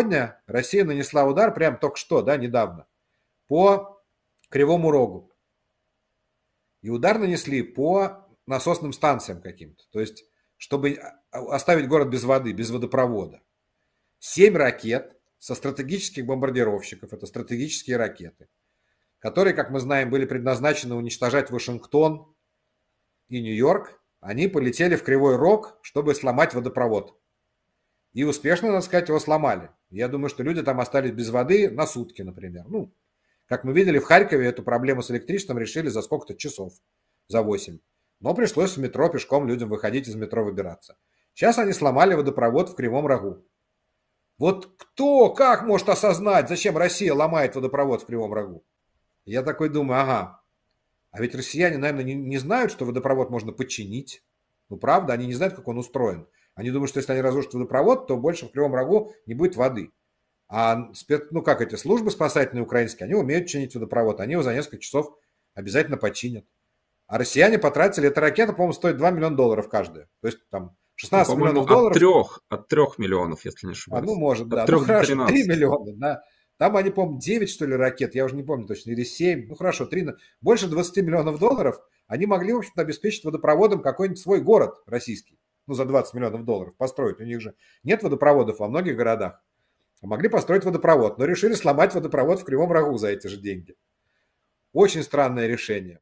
Сегодня Россия нанесла удар прям только что, да, недавно, по Кривому Рогу. И удар нанесли по насосным станциям каким-то. То есть, чтобы а, а, оставить город без воды, без водопровода. Семь ракет со стратегических бомбардировщиков, это стратегические ракеты, которые, как мы знаем, были предназначены уничтожать Вашингтон и Нью-Йорк, они полетели в Кривой Рог, чтобы сломать водопровод. И успешно, надо сказать, его сломали. Я думаю, что люди там остались без воды на сутки, например. Ну, как мы видели, в Харькове эту проблему с электричеством решили за сколько-то часов, за 8. Но пришлось в метро пешком людям выходить из метро выбираться. Сейчас они сломали водопровод в Кривом Рогу. Вот кто, как может осознать, зачем Россия ломает водопровод в Кривом Рогу? Я такой думаю, ага, а ведь россияне, наверное, не, не знают, что водопровод можно починить. Ну, правда, они не знают, как он устроен. Они думают, что если они разрушат водопровод, то больше в Кривом Рогу не будет воды. А спец... ну как эти службы спасательные украинские, они умеют чинить водопровод, они его за несколько часов обязательно починят. А россияне потратили, эта ракета, по-моему, стоит 2 миллиона долларов каждая. То есть там 16 ну, миллионов от Трех, от трех миллионов, если не ошибаюсь. А, ну, может, от да. 3 ну, хорошо, 3 миллиона, да. Там они, по-моему, 9, что ли, ракет, я уже не помню точно, или 7. Ну, хорошо, 3, больше 20 миллионов долларов они могли, в общем-то, обеспечить водопроводом какой-нибудь свой город российский ну, за 20 миллионов долларов построить. У них же нет водопроводов во многих городах. Могли построить водопровод, но решили сломать водопровод в Кривом Рогу за эти же деньги. Очень странное решение.